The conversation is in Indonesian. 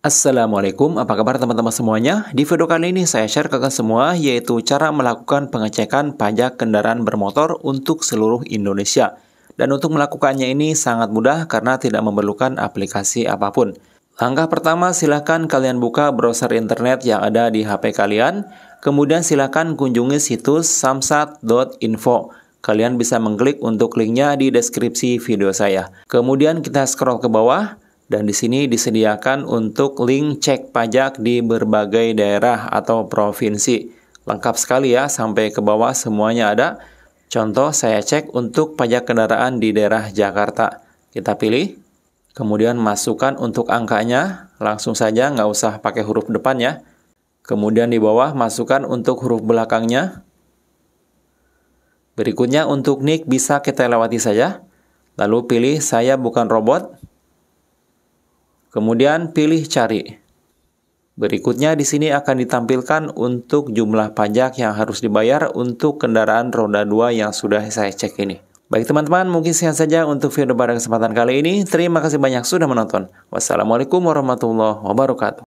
Assalamualaikum, apa kabar teman-teman semuanya? Di video kali ini saya share ke kalian semua yaitu cara melakukan pengecekan pajak kendaraan bermotor untuk seluruh Indonesia. Dan untuk melakukannya ini sangat mudah karena tidak memerlukan aplikasi apapun. Langkah pertama, silahkan kalian buka browser internet yang ada di HP kalian. Kemudian silahkan kunjungi situs samsat.info. Kalian bisa mengklik untuk linknya di deskripsi video saya. Kemudian kita scroll ke bawah dan di sini disediakan untuk link cek pajak di berbagai daerah atau provinsi. Lengkap sekali ya, sampai ke bawah semuanya ada. Contoh saya cek untuk pajak kendaraan di daerah Jakarta. Kita pilih, kemudian masukkan untuk angkanya, langsung saja nggak usah pakai huruf depan ya. Kemudian di bawah masukkan untuk huruf belakangnya. Berikutnya untuk nick bisa kita lewati saja. Lalu pilih saya bukan robot. Kemudian pilih cari. Berikutnya di sini akan ditampilkan untuk jumlah pajak yang harus dibayar untuk kendaraan roda 2 yang sudah saya cek ini. Baik teman-teman, mungkin sekian saja untuk video pada kesempatan kali ini. Terima kasih banyak sudah menonton. Wassalamualaikum warahmatullahi wabarakatuh.